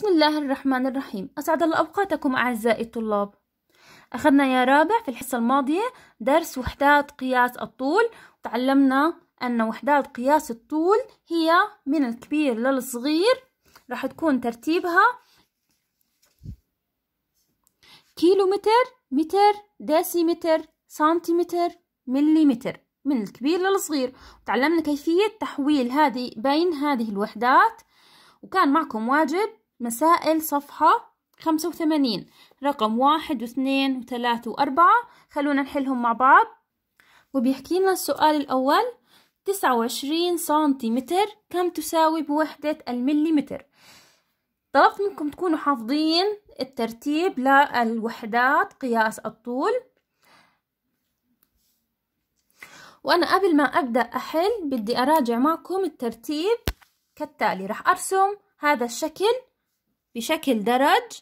بسم الله الرحمن الرحيم أسعد الله أوقاتكم أعزائي الطلاب أخذنا يا رابع في الحصة الماضية درس وحدات قياس الطول وتعلمنا أن وحدات قياس الطول هي من الكبير للصغير راح تكون ترتيبها كيلو متر متر ديسيمتر سنتيمتر مليمتر من الكبير للصغير وتعلمنا كيفية تحويل هذه بين هذه الوحدات وكان معكم واجب مسائل صفحة خمسة وثمانين رقم واحد واثنين وثلاثة وأربعة خلونا نحلهم مع بعض وبيحكي لنا السؤال الأول تسعة وعشرين سنتيمتر كم تساوي بوحدة المليمتر طلبت منكم تكونوا حافظين الترتيب للوحدات قياس الطول وأنا قبل ما أبدأ أحل بدي أراجع معكم الترتيب كالتالي راح أرسم هذا الشكل بشكل درج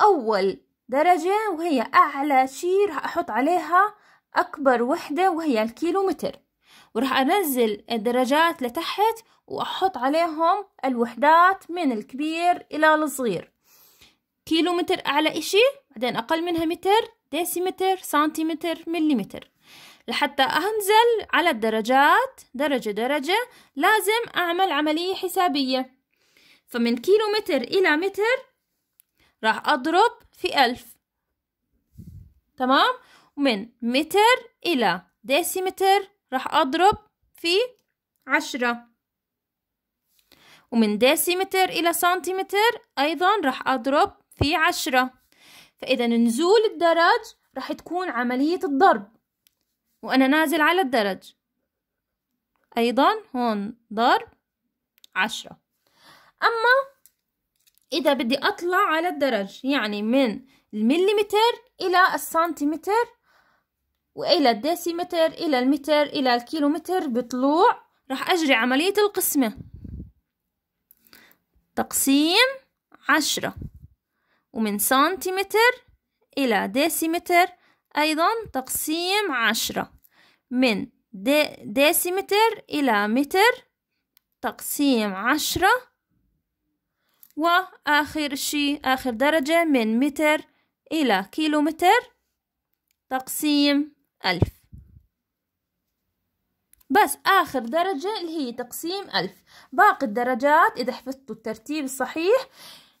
أول درجة وهي أعلى شي رح أحط عليها أكبر وحدة وهي الكيلومتر ورح أنزل الدرجات لتحت وأحط عليهم الوحدات من الكبير إلى الصغير كيلومتر أعلى إشي بعدين أقل منها متر ديسيمتر سنتيمتر مليمتر لحتى أنزل على الدرجات درجة درجة لازم أعمل عملية حسابية فمن كيلو متر إلى متر راح أضرب في ألف تمام ومن متر إلى ديسيمتر راح أضرب في عشرة ومن ديسيمتر إلى سنتيمتر أيضا راح أضرب في عشرة فإذا نزول الدرج راح تكون عملية الضرب وأنا نازل على الدرج أيضا هون ضرب عشرة أما إذا بدي أطلع على الدرج يعني من المليمتر إلى السنتيمتر وإلى الديسيمتر إلى المتر إلى الكيلومتر بطلوع راح أجري عملية القسمة تقسيم عشرة ومن سنتيمتر إلى ديسيمتر أيضا تقسيم عشرة من دي ديسيمتر إلى متر تقسيم عشرة وآخر شيء آخر درجة من متر إلى كيلومتر تقسيم ألف بس آخر درجة اللي هي تقسيم ألف باقي الدرجات إذا حفظتوا الترتيب الصحيح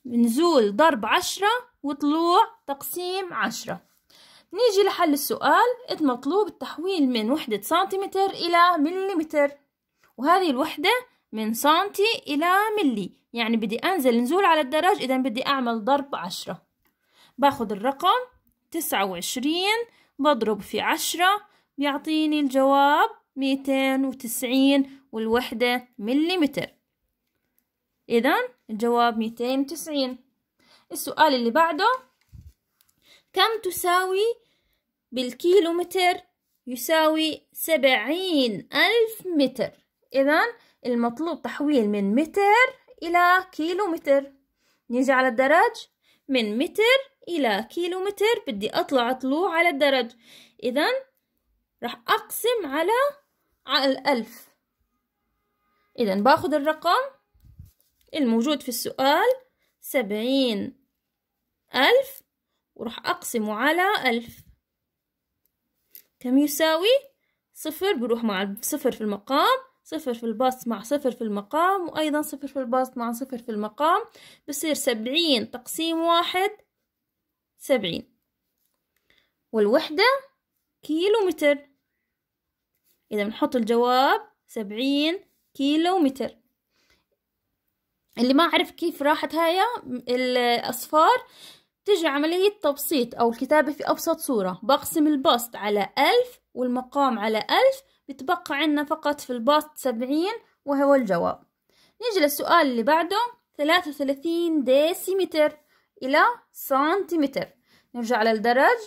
نزول ضرب عشرة وطلوع تقسيم عشرة نيجي لحل السؤال إذ مطلوب التحويل من وحدة سنتيمتر إلى مليمتر وهذه الوحدة من سنتي إلى ملي يعني بدي أنزل نزول على الدرج إذا بدي أعمل ضرب عشرة باخد الرقم تسعة وعشرين بضرب في عشرة بيعطيني الجواب ميتين وتسعين والوحدة متر إذا الجواب ميتين وتسعين السؤال اللي بعده كم تساوي بالكيلومتر يساوي سبعين ألف متر إذا المطلوب تحويل من متر إلى كيلو متر نيجي على الدرج من متر إلى كيلو متر بدي أطلع طلوع على الدرج إذا راح أقسم على الألف إذا باخد الرقم الموجود في السؤال سبعين ألف وراح أقسمه على ألف كم يساوي صفر بروح مع صفر في المقام صفر في البسط مع صفر في المقام وأيضا صفر في البسط مع صفر في المقام بصير سبعين تقسيم واحد سبعين والوحدة كيلو متر إذا بنحط الجواب سبعين كيلو متر اللي ما عرف كيف راحت هاي الأصفار تجي عملية تبسيط أو الكتابة في أبسط صورة بقسم البسط على ألف والمقام على ألف بتبقى عنا فقط في الباست سبعين وهو الجواب نيجي للسؤال اللي بعده ثلاثة وثلاثين ديسيمتر إلى سنتيمتر نرجع للدرج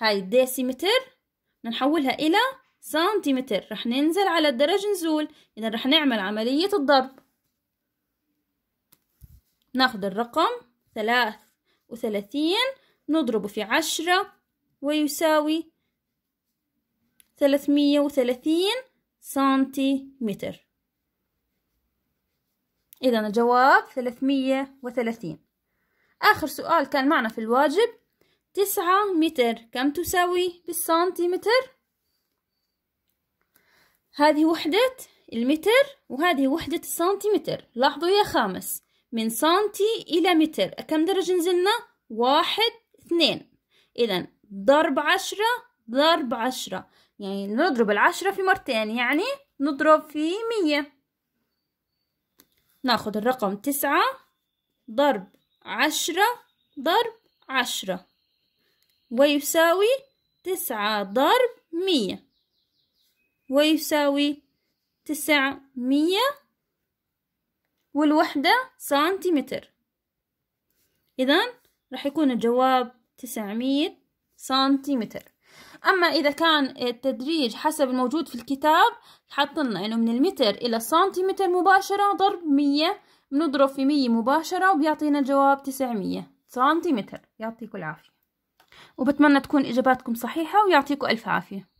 هاي ديسيمتر نحولها إلى سنتيمتر رح ننزل على الدرج نزول إذا رح نعمل عملية الضرب ناخد الرقم ثلاث وثلاثين نضربه في عشرة ويساوي ثلاثمية وثلاثين سنتيمتر إذا الجواب ثلاثمية وثلاثين آخر سؤال كان معنا في الواجب تسعة متر كم تساوي بالسنتيمتر؟ هذه وحدة المتر وهذه وحدة السنتيمتر لاحظوا يا خامس من سنتي إلى متر كم درجة نزلنا؟ واحد اثنين إذا ضرب عشرة ضرب عشرة يعني نضرب العشرة في مرتين يعني نضرب في مية ناخد الرقم تسعة ضرب عشرة ضرب عشرة ويساوي تسعة ضرب مية ويساوي مية والوحدة سنتيمتر إذا راح يكون الجواب تسعمية سنتيمتر أما إذا كان التدريج حسب الموجود في الكتاب حطنا إنه من المتر إلى سنتيمتر مباشرة ضرب مية بنضرب في مية مباشرة وبيعطينا الجواب تسعمية سنتيمتر يعطيكم العافية وبتمنى تكون إجاباتكم صحيحة ويعطيكم ألف عافية